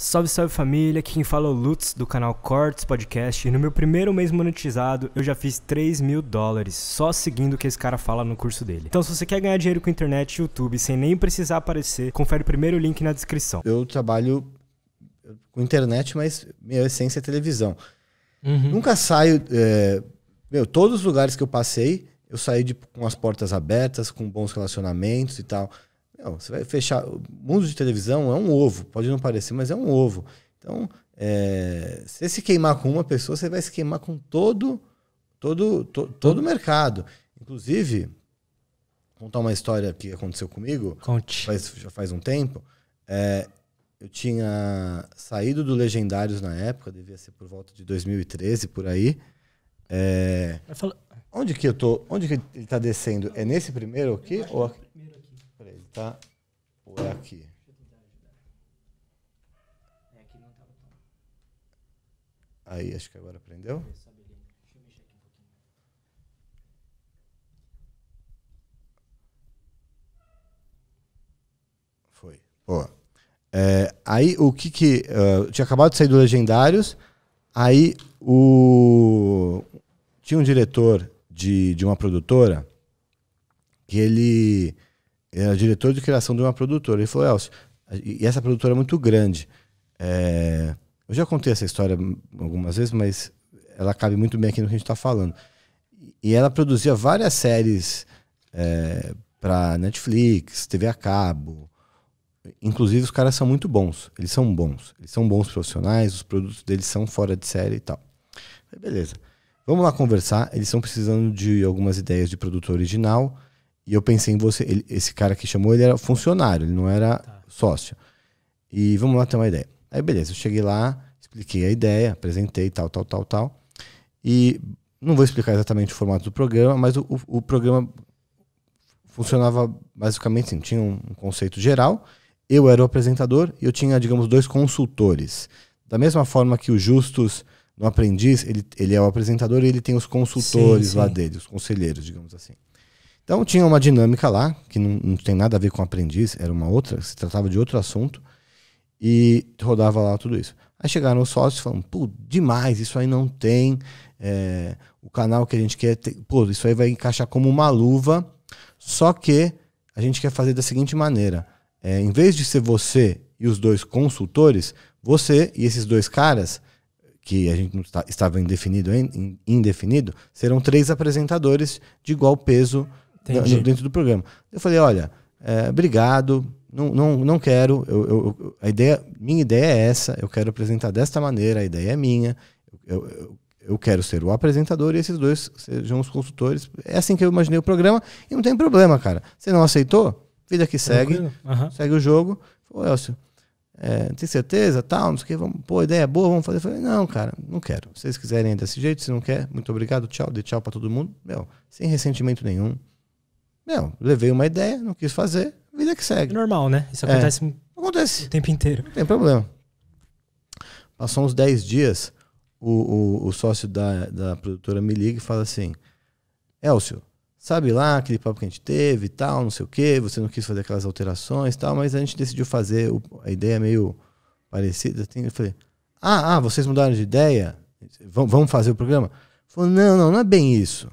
Salve, salve família, quem fala é o Lutz do canal Cortes Podcast e no meu primeiro mês monetizado eu já fiz 3 mil dólares só seguindo o que esse cara fala no curso dele. Então se você quer ganhar dinheiro com internet e YouTube sem nem precisar aparecer, confere o primeiro link na descrição. Eu trabalho com internet, mas minha essência é televisão. Uhum. Nunca saio... É... Meu, todos os lugares que eu passei, eu saí de, com as portas abertas, com bons relacionamentos e tal... Não, você vai fechar. O mundo de televisão é um ovo, pode não parecer, mas é um ovo. Então, é, se você se queimar com uma pessoa, você vai se queimar com todo todo to, todo o mercado. Inclusive, contar uma história que aconteceu comigo. Conte. Faz, já faz um tempo. É, eu tinha saído do Legendários na época, devia ser por volta de 2013, por aí. É, falo... Onde que eu tô? Onde que ele tá descendo? É nesse primeiro aqui? É Ou aqui? Primeiro tá? Ou é aqui? É aqui não estava Aí, acho que agora aprendeu. Deixa eu mexer aqui um pouquinho. Foi. Boa. É, aí o que que. Uh, tinha acabado de sair do Legendários, aí o. Tinha um diretor de, de uma produtora que ele era é diretor de criação de uma produtora. Ele falou, Elcio, e essa produtora é muito grande. É, eu já contei essa história algumas vezes, mas ela cabe muito bem aqui no que a gente está falando. E ela produzia várias séries é, para Netflix, TV a cabo. Inclusive, os caras são muito bons. Eles são bons. Eles são bons profissionais, os produtos deles são fora de série e tal. Beleza. Vamos lá conversar. Eles estão precisando de algumas ideias de produto original. E eu pensei em você. Ele, esse cara que chamou, ele era funcionário, ele não era tá. sócio. E vamos lá ter uma ideia. Aí, beleza, eu cheguei lá, expliquei a ideia, apresentei, tal, tal, tal, tal. E não vou explicar exatamente o formato do programa, mas o, o, o programa funcionava basicamente assim: tinha um, um conceito geral, eu era o apresentador e eu tinha, digamos, dois consultores. Da mesma forma que o Justus no aprendiz, ele, ele é o apresentador e ele tem os consultores sim, sim. lá dele, os conselheiros, digamos assim. Então tinha uma dinâmica lá, que não, não tem nada a ver com aprendiz, era uma outra, se tratava de outro assunto, e rodava lá tudo isso. Aí chegaram os sócios falando, pô, demais, isso aí não tem. É, o canal que a gente quer, ter, pô, isso aí vai encaixar como uma luva, só que a gente quer fazer da seguinte maneira: é, em vez de ser você e os dois consultores, você e esses dois caras, que a gente não está, estava indefinido, indefinido, serão três apresentadores de igual peso Entendi. dentro do programa. Eu falei, olha, é, obrigado, não, não, não quero. Eu, eu, a ideia, minha ideia é essa, eu quero apresentar desta maneira, a ideia é minha. Eu, eu, eu quero ser o apresentador e esses dois sejam os consultores. É assim que eu imaginei o programa e não tem problema, cara. Você não aceitou? Vida que segue, uhum. segue o jogo. Ô, Elcio, é, tem certeza? Tal, não sei o que, vamos, pô, ideia é boa, vamos fazer. Eu falei, não, cara, não quero. Se vocês quiserem desse jeito, se não quer, muito obrigado, tchau, dê tchau pra todo mundo. Meu, sem ressentimento nenhum. Meu, levei uma ideia, não quis fazer, vida que segue. É normal, né? Isso acontece, é. acontece. o tempo inteiro. Não tem problema. Passou uns 10 dias, o, o, o, sócio da, da produtora me liga e fala assim: Elcio, sabe lá aquele papo que a gente teve e tal, não sei o quê, você não quis fazer aquelas alterações e tal, mas a gente decidiu fazer o, a ideia é meio parecida. Assim. Eu falei: ah, ah, vocês mudaram de ideia? Vão, vamos fazer o programa? Falou: não, não, não é bem isso.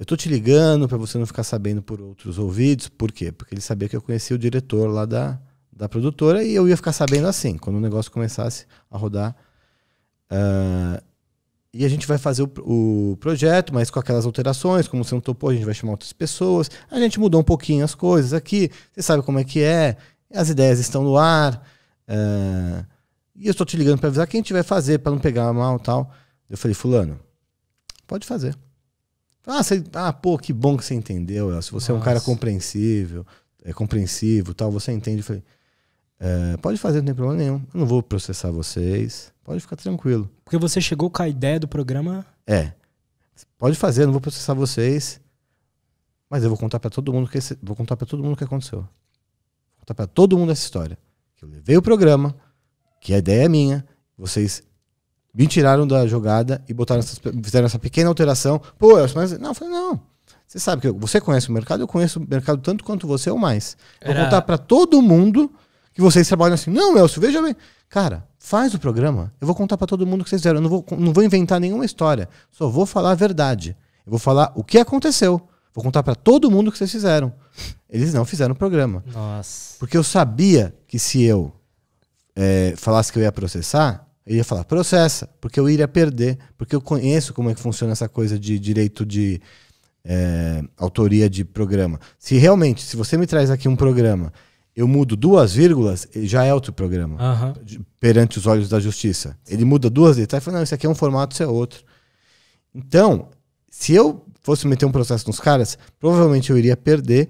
Eu tô te ligando para você não ficar sabendo por outros ouvidos. Por quê? Porque ele sabia que eu conhecia o diretor lá da, da produtora e eu ia ficar sabendo assim, quando o negócio começasse a rodar. Uh, e a gente vai fazer o, o, projeto, mas com aquelas alterações, como você não topou, a gente vai chamar outras pessoas. A gente mudou um pouquinho as coisas aqui, você sabe como é que é, as ideias estão no ar. Uh, e eu estou te ligando para avisar quem a gente vai fazer, para não pegar mal e tal. Eu falei, Fulano, pode fazer. Então, ah, você, ah, pô, que bom que você entendeu. Se você Nossa. é um cara compreensível, é compreensivo tal, você entende. Eu falei, é, pode fazer, não tem problema nenhum. Eu não vou processar vocês. Pode ficar tranquilo. Porque você chegou com a ideia do programa. É. Pode fazer, não vou processar vocês. Mas eu vou contar para todo mundo que esse, vou contar para todo mundo o que aconteceu. Vou contar para todo mundo essa história. Que eu levei o programa, que a ideia é minha. Vocês me tiraram da jogada e botaram essas, fizeram essa pequena alteração. Pô, Elcio, mas. Não, eu falei, não. Você sabe que eu, você conhece o mercado, eu conheço o mercado tanto quanto você ou mais. Era... Vou contar para todo mundo que vocês trabalham assim. Não, Elcio, veja bem. Cara, faz o programa. Eu vou contar para todo mundo o que vocês fizeram. Eu não vou, não vou inventar nenhuma história. Só vou falar a verdade. Eu vou falar o que aconteceu. Vou contar para todo mundo o que vocês fizeram. Eles não fizeram o programa. Nossa. Porque eu sabia que se eu é, falasse que eu ia processar, eu ia falar, processa, porque eu iria perder, porque eu conheço como é que funciona essa coisa de direito de é, autoria de programa. Se realmente, se você me traz aqui um programa, eu mudo duas vírgulas, já é outro programa, uhum. perante os olhos da justiça. Ele muda duas letras e fala, não, isso aqui é um formato, isso é outro. Então, se eu fosse meter um processo nos caras, provavelmente eu iria perder.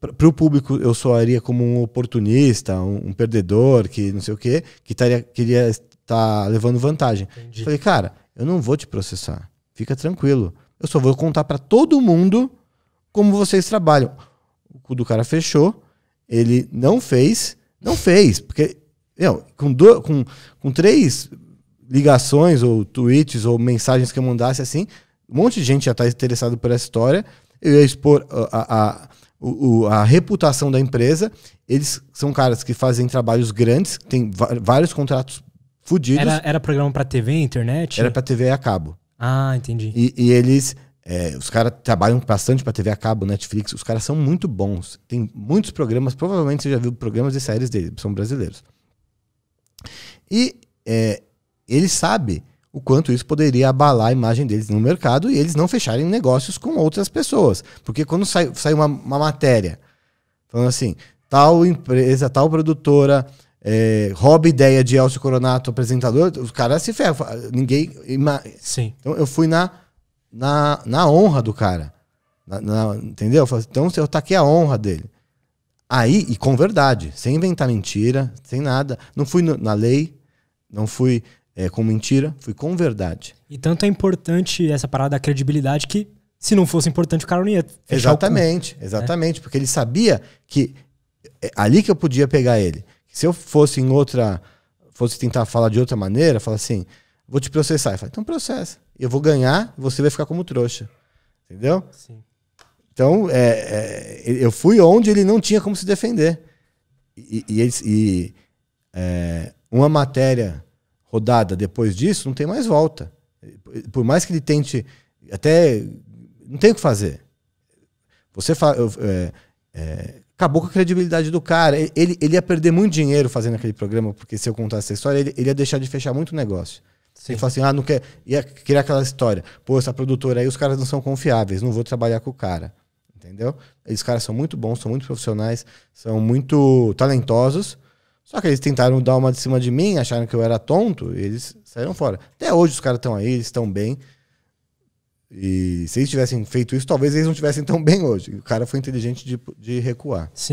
Para o público, eu soaria como um oportunista, um, um, perdedor, que não sei o quê, que taria, queria tá levando vantagem. Entendi. Falei, cara, eu não vou te processar. Fica tranquilo. Eu só vou contar para todo mundo como vocês trabalham. O cu do cara fechou, ele não fez, não fez, porque não, com, do, com, com três ligações ou tweets ou mensagens que eu mandasse assim, um monte de gente já está interessado por essa história, eu ia expor uh, a, a, a o, a reputação da empresa. Eles são caras que fazem trabalhos grandes, têm vários contratos fudidos. Era, era programa para TV, internet? Era para TV a cabo. Ah, entendi. E, e eles. É, os caras trabalham bastante pra TV a cabo, Netflix. Os caras são muito bons. Tem muitos programas. Provavelmente você já viu programas e séries deles. São brasileiros. E é, ele sabe o quanto isso poderia abalar a imagem deles no mercado e eles não fecharem negócios com outras pessoas. Porque quando sai, sai uma, uma matéria falando assim, tal empresa, tal produtora é, rouba ideia de Elcio Coronato, apresentador, os caras se ferram. Ninguém. Sim. Então eu fui na, na, na honra do cara. Na, na, entendeu? Então eu taquei tá a honra dele. Aí, e com verdade, sem inventar mentira, sem nada. Não fui no, na lei, não fui é, com mentira, fui com verdade. E tanto é importante essa parada da credibilidade que, se não fosse importante, o cara não ia. Exatamente, o... Né? exatamente, porque ele sabia que é ali que eu podia pegar ele. Se eu fosse em outra. fosse tentar falar de outra maneira, falar assim, vou te processar. Eu falo, então processa. Eu vou ganhar, você vai ficar como trouxa. Entendeu? Sim. Então, é, é, eu fui onde ele não tinha como se defender. E, e, e é, uma matéria rodada depois disso não tem mais volta. Por mais que ele tente, até não tem o que fazer. Você fala eu, é, é, acabou com a credibilidade do cara. Ele, ele ia perder muito dinheiro fazendo aquele programa, porque se eu contasse essa história, ele, ele ia deixar de fechar muito negócio. Sim. Ele fala assim, ah, não quer. Ia criar aquela história. Pô, essa produtora aí, os caras não são confiáveis, não vou trabalhar com o cara. Entendeu? Esses caras são muito bons, são muito profissionais, são muito talentosos. Só que eles tentaram dar uma de cima de mim, acharam que eu era tonto, e eles saíram fora. Até hoje os caras estão aí, eles estão bem. E se eles tivessem feito isso, talvez eles não estivessem tão bem hoje. O cara foi inteligente de, de recuar. Sim.